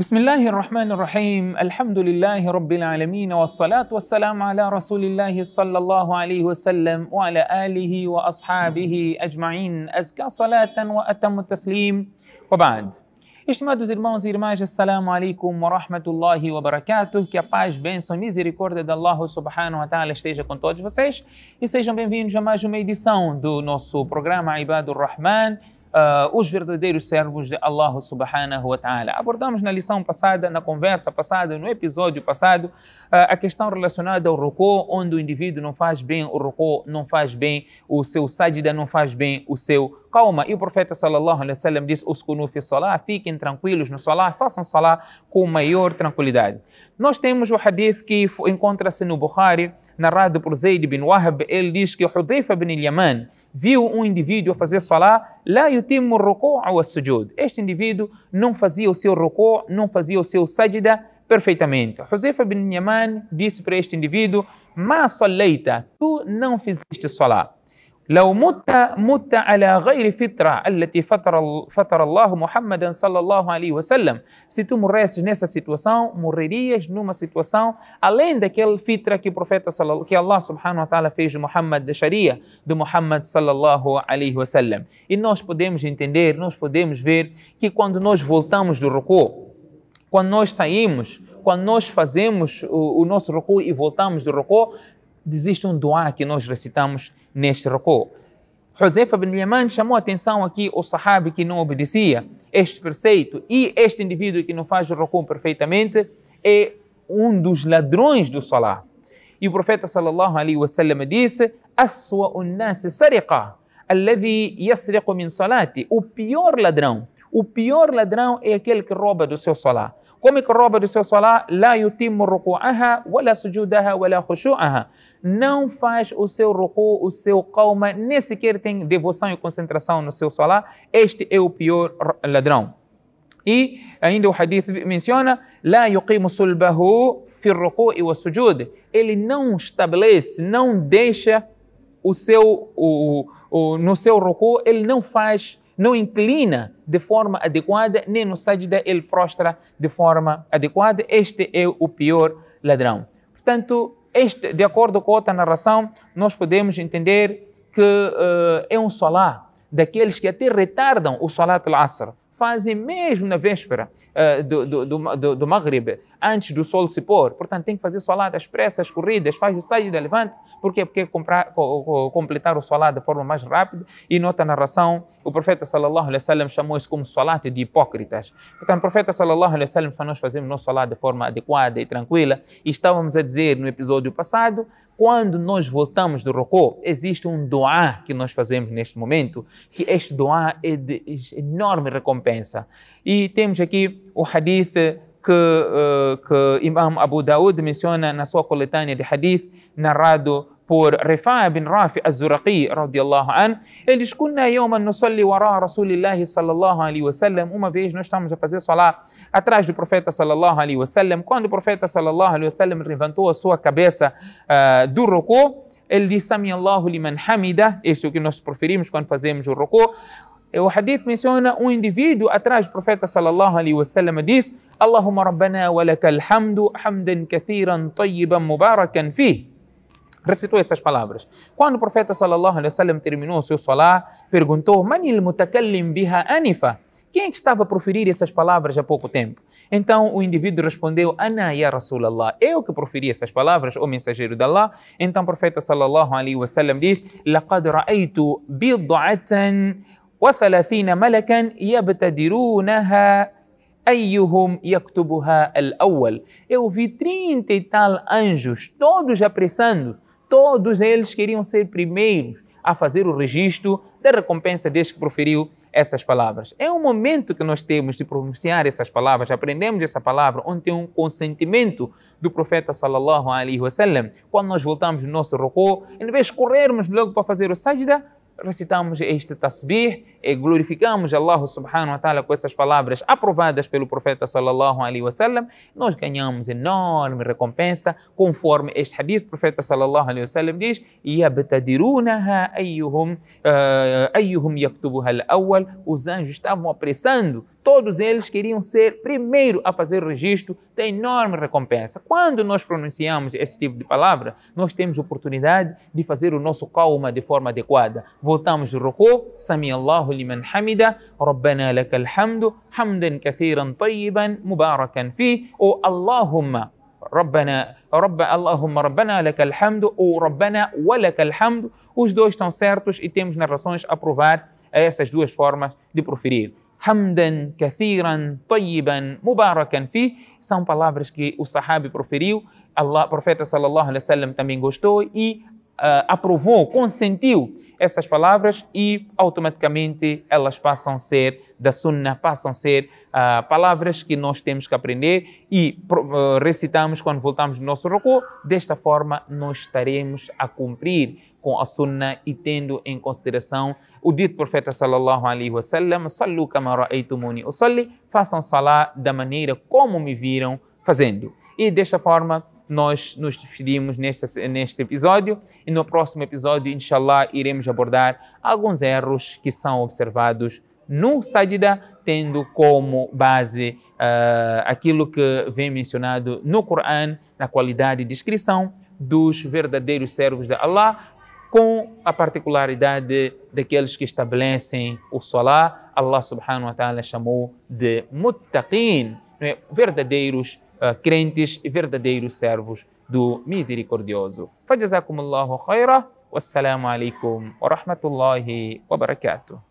بسم الله الرحمن الرحيم الحمد لله رب العالمين والصلاة والسلام على رسول الله صلى الله عليه وسلم وعلى آله وأصحابه أجمعين أزكى صلاة وأتم التسليم وبعد Estimados irmãos e irmãs, assalamu alaikum wa rahmatullahi wa barakatuh. Que a paz, bênção e misericórdia de Allah subhanahu wa ta'ala esteja com todos vocês. E sejam bem-vindos a mais uma edição do nosso programa Ibadur Rahman, Uh, os verdadeiros servos de Allah subhanahu wa ta'ala. Abordamos na lição passada, na conversa passada, no episódio passado, uh, a questão relacionada ao ruku, onde o indivíduo não faz bem o ruku, não faz bem o seu sajda, não faz bem o seu calma. E o profeta sallallahu alaihi wasallam disse: "Uskunu fi salah", fiquem tranquilos no salah, façam salah com maior tranquilidade. Nós temos o hadith que encontra-se no Bukhari, narrado por Zaid bin Wahab, ele diz que Hudayfa bin Yaman viu um indivíduo fazer salah, la yutimu ruku' ao sujud. Este indivíduo não fazia o seu rocó, não fazia o seu sajda perfeitamente. Josefa bin Yaman disse para este indivíduo, Mas salleita, tu não fizeste salah. لو مت مت على غير فترة التي فتر, فتر Allah Muhammad sallallahu alaihi wasallam. Se tu morresses nessa situação, morrerias numa situação além daquela fitra que o profeta que Allah subhanahu wa ta'ala fez de Muhammad da Sharia, do Muhammad sallallahu alaihi wasallam. E nós podemos entender, nós podemos ver que quando nós voltamos do ruku, quando nós saímos, quando nós fazemos o, o nosso ruku e voltamos do ruku, Existe um ar que nós recitamos neste rocô. Josefa bin Yaman chamou a atenção aqui o sahabi que não obedecia este preceito e este indivíduo que não faz o rocô perfeitamente é um dos ladrões do salah. E o profeta sallallahu alaihi wasallam disse: "Aswa un-nas sariqa, alladhi yasriqu min salati", o pior ladrão o pior ladrão é aquele que rouba do seu solá. Como é que rouba do seu solá? La yutimu ruku'aha, wala sujudaha, wala khushu'aha. Não faz o seu ruku, o seu calma, nem sequer tem devoção e concentração no seu solá. Este é o pior ladrão. E ainda o hadith menciona: La yuqimu sulbahu fi ruku'i wa Ele não estabelece, não deixa o seu o, o, no seu ruku, ele não faz não inclina de forma adequada, nem no sajda ele prostra de forma adequada. Este é o pior ladrão. Portanto, este, de acordo com outra narração, nós podemos entender que uh, é um solá daqueles que até retardam o salat al-asr, fazem mesmo na véspera uh, do, do, do, do Maghrib, antes do sol se pôr. Portanto, tem que fazer solada às pressas, corridas, faz o sajda, levante. Por quê? Porque comprar, completar o solado de forma mais rápida. E a narração, o profeta sallallahu alaihi wasallam chamou isso como solado de hipócritas. Portanto, o profeta sallallahu alaihi wasallam para nós fazermos nosso solado de forma adequada e tranquila. E estávamos a dizer no episódio passado, quando nós voltamos do rocô, existe um doá que nós fazemos neste momento, que este doá é de é enorme recompensa pensa. E temos aqui o hadith que, eh, que Imam Abu Daud menciona na sua coletânea de hadith, narrado por Rifa' bin Rafi al-Zuraqi, radiallahu an, ele diz, Kunna yawman nusalli wara Rasulillahi sallallahu alaihi wasallam. Uma vez nós estamos a fazer salat atrás do profeta sallallahu alaihi wasallam. Quando o profeta sallallahu alaihi wasallam levantou a sua cabeça uh, do ruku, ele disse, Sami Allahu liman hamida. Este é o que nós preferimos quando fazemos o ruku o hadith menciona um indivíduo atrás do profeta sallallahu alaihi wasallam diz: Allahumma rabbana wa lakal hamdu hamdan kathiran tayyiban mubarakan fi. Recitou essas palavras. Quando o profeta sallallahu alaihi wasallam terminou o seu salar, perguntou: Manil mutakallim biha anifa? Quem é que estava a proferir essas palavras há pouco tempo? Então o indivíduo respondeu: Ana ya Rasulallah, eu que proferi essas palavras, o mensageiro de Allah. Então o profeta sallallahu alaihi wasallam diz: Laqad ra'aytu bid'atan وثلاثين ملكا يبتدرونها أيهم يكتبها الأول Eu vi trinta e tal anjos, todos apressando, todos eles queriam ser primeiros a fazer o registro da recompensa desde que proferiu essas palavras. É o momento que nós temos de pronunciar essas palavras, aprendemos essa palavra, onde tem um consentimento do profeta sallallahu alaihi wasallam. Quando nós voltamos do nosso rocô, em vez de corrermos logo para fazer o sajda, recitamos este tasbih, glorificamos Allah subhanahu wa ta'ala com essas palavras aprovadas pelo profeta sallallahu alaihi wasallam, nós ganhamos enorme recompensa, conforme este hadith do profeta sallallahu alaihi wasallam diz: "Yabtadirunaha ayyuhum uh, ayyuhum yaktubuha al-awwal". Os anjos estavam apressando, todos eles queriam ser primeiro a fazer o registro da enorme recompensa. Quando nós pronunciamos esse tipo de palavra, nós temos oportunidade de fazer o nosso calma de forma adequada. Voltamos do rocô, sami Allahu الله لمن حمده ربنا لك الحمد حمدا كثيرا طيبا مباركا فيه أو اللهم ربنا رب اللهم ربنا لك الحمد ou ربنا ولك الحمد os dois estão certos e temos narrações a provar essas duas formas de proferir hamdan kathiran tayyiban mubarakan fi são palavras que o sahabi proferiu Allah, o profeta sallallahu alaihi wasallam também gostou e Ah, aprovou, consentiu essas palavras e automaticamente elas passam a ser da Sunna, passam a ser uh, palavras que nós temos que aprender e uh, recitamos quando voltamos do nosso ruku. Desta forma, nós estaremos a cumprir com a Sunna e tendo em consideração o dito profeta sallallahu alaihi wasallam, sallu kama ra'aytumuni usalli, façam salá da maneira como me viram fazendo. E desta forma, nós nos despedimos neste, neste episódio e no próximo episódio, inshallah, iremos abordar alguns erros que são observados no Sajidah, tendo como base uh, aquilo que vem mencionado no Coran, na qualidade de descrição dos verdadeiros servos de Allah, com a particularidade daqueles que estabelecem o Salah. Allah subhanahu wa ta'ala chamou de muttaqin, é? verdadeiros uh, crentes e verdadeiros servos do misericordioso. Fajazakumullahu khaira. Wassalamu alaikum wa rahmatullahi wa barakatuh.